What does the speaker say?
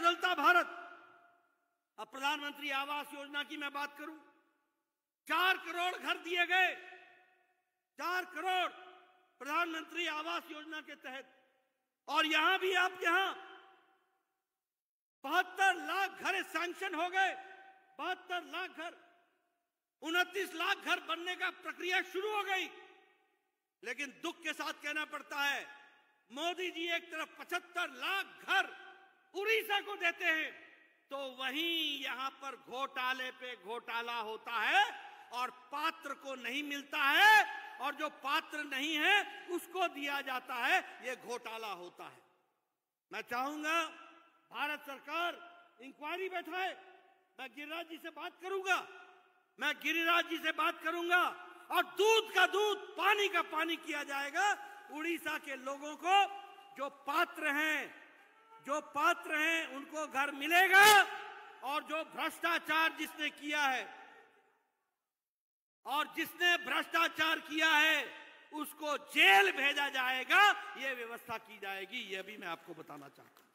बदलता भारत अब प्रधानमंत्री आवास योजना की मैं बात करूं चार करोड़ घर दिए गए चार करोड़ प्रधानमंत्री आवास योजना के तहत और यहां भी आप यहां बहत्तर लाख घर सैंक्शन हो गए बहत्तर लाख घर उनतीस लाख घर बनने का प्रक्रिया शुरू हो गई लेकिन दुख के साथ कहना पड़ता है मोदी जी एक तरफ पचहत्तर लाख घर उड़ीसा को देते हैं तो वहीं यहां पर घोटाले पे घोटाला होता है और पात्र को नहीं मिलता है और जो पात्र नहीं है उसको दिया जाता है ये घोटाला होता है मैं चाहूंगा भारत सरकार इंक्वायरी बैठाए मैं गिरिराज जी से बात करूंगा मैं गिरिराज जी से बात करूंगा और दूध का दूध पानी का पानी किया जाएगा उड़ीसा के लोगों को जो पात्र हैं जो पात्र को घर मिलेगा और जो भ्रष्टाचार जिसने किया है और जिसने भ्रष्टाचार किया है उसको जेल भेजा जाएगा यह व्यवस्था की जाएगी यह भी मैं आपको बताना चाहता हूं